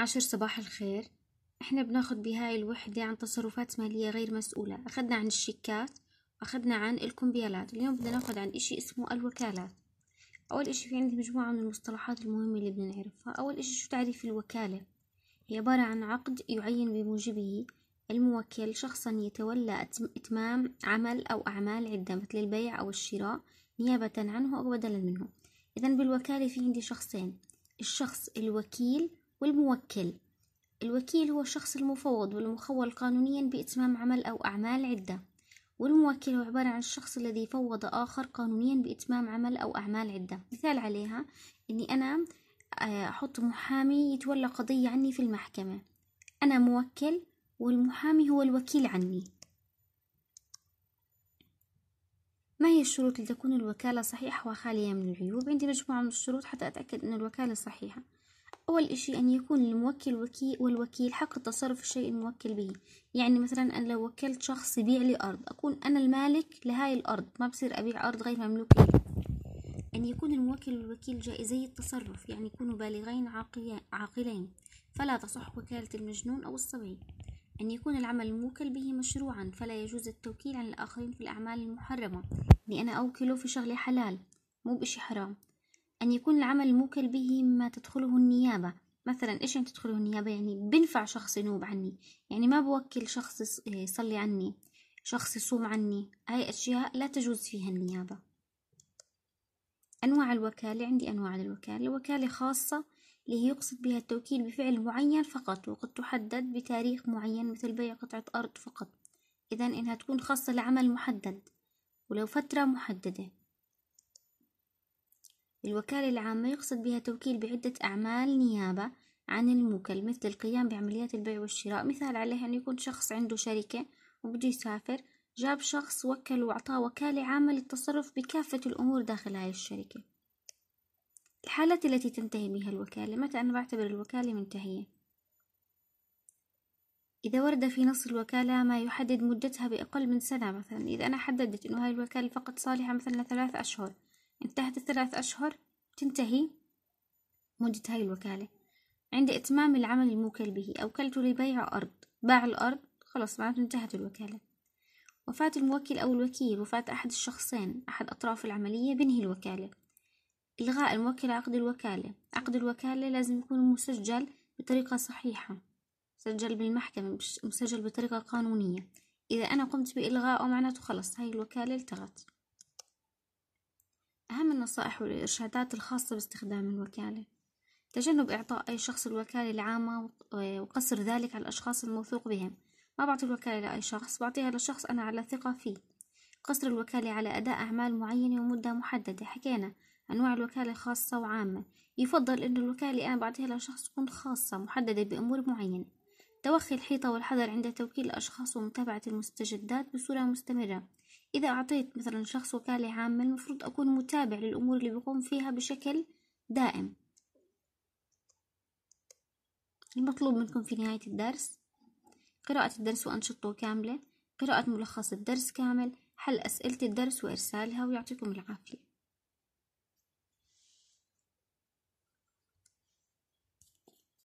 عشر صباح الخير احنا بناخد بهاي الوحدة عن تصرفات مالية غير مسؤولة اخدنا عن الشيكات واخدنا عن الكمبيالات اليوم بدنا ناخد عن اشي اسمه الوكالات اول اشي في عندي مجموعة من المصطلحات المهمة اللي بدنا نعرفها اول اشي شو تعريف الوكالة هي عبارة عن عقد يعين بموجبه الموكل شخصا يتولى إتمام عمل أو أعمال عدة مثل البيع أو الشراء نيابة عنه أو بدلا منه إذا بالوكالة في عندي شخصين الشخص الوكيل والموكل الوكيل هو الشخص المفوض والمخول قانونيا بإتمام عمل أو أعمال عدة والموكل هو عبارة عن الشخص الذي فوض آخر قانونيا بإتمام عمل أو أعمال عدة مثال عليها أني أنا آه، أحط محامي يتولى قضية عني في المحكمة أنا موكل والمحامي هو الوكيل عني ما هي الشروط لتكون الوكالة صحيحة وخالية من العيوب؟ عندي مجموعة من الشروط حتى أتأكد أن الوكالة صحيحة أول إشي أن يكون الموكل وكيل والوكيل حق التصرف في الشيء الموكل به يعني مثلا أنا لو وكلت شخص يبيع لي أرض أكون أنا المالك لهاي الأرض ما بصير أبيع أرض غير مملوكة أن يكون الموكل والوكيل جائزي التصرف يعني يكونوا بالغين عاقلين فلا تصح وكالة المجنون أو الصبي أن يكون العمل الموكل به مشروعا فلا يجوز التوكيل عن الآخرين في الأعمال المحرمة لأن أنا أوكله في شغلة حلال مو بإشي حرام أن يكون العمل الموكل به ما تدخله النيابة مثلا إيش يعني تدخله النيابة يعني بنفع شخص ينوب عني يعني ما بوكل شخص آه، يصلي عني شخص يصوم عني هاي أشياء لا تجوز فيها النيابة أنواع الوكالة عندي أنواع الوكالة وكالة خاصة اللي هي يقصد بها التوكيل بفعل معين فقط وقد تحدد بتاريخ معين مثل بيع قطعة أرض فقط إذا إنها تكون خاصة لعمل محدد ولو فترة محددة الوكالة العامة يقصد بها توكيل بعدة أعمال نيابة عن الموكل مثل القيام بعمليات البيع والشراء مثال عليها أن يكون شخص عنده شركة وبده يسافر جاب شخص وكل وأعطاه وكالة عامة للتصرف بكافة الأمور داخل هاي الشركة الحالات التي تنتهي بها الوكالة متى أنا بعتبر الوكالة منتهية إذا ورد في نص الوكالة ما يحدد مدتها بأقل من سنة مثلا إذا أنا حددت أنه هاي الوكالة فقط صالحة مثلا ثلاث أشهر انتهت الثلاث أشهر تنتهي مدة هاي الوكالة عند إتمام العمل الموكل به أوكلت لبيع أرض باع الأرض خلاص معناته انتهت الوكالة وفاة الموكل أو الوكيل وفاة أحد الشخصين أحد أطراف العملية بنهي الوكالة إلغاء الموكل عقد الوكالة عقد الوكالة لازم يكون مسجل بطريقة صحيحة مسجل بالمحكمة مش مسجل بطريقة قانونية إذا أنا قمت بإلغائه معناته خلص هاي الوكالة التغت أهم النصائح والإرشادات الخاصة باستخدام الوكالة تجنب إعطاء أي شخص الوكالة العامة وقصر ذلك على الأشخاص الموثوق بهم ما بعطي الوكالة لأي شخص بعطيها لشخص أنا على ثقة فيه قصر الوكالة على أداء أعمال معينة ومدة محددة حكينا أنواع الوكالة خاصة وعامة يفضل أن الوكالة أنا بعطيها لشخص تكون خاصة محددة بأمور معينة توخي الحيطة والحذر عند توكيل الأشخاص ومتابعة المستجدات بصورة مستمرة إذا أعطيت مثلا شخص وكالة عامة المفروض أكون متابع للأمور اللي بقوم فيها بشكل دائم المطلوب منكم في نهاية الدرس قراءة الدرس وأنشطته كاملة قراءة ملخص الدرس كامل حل أسئلة الدرس وإرسالها ويعطيكم العافية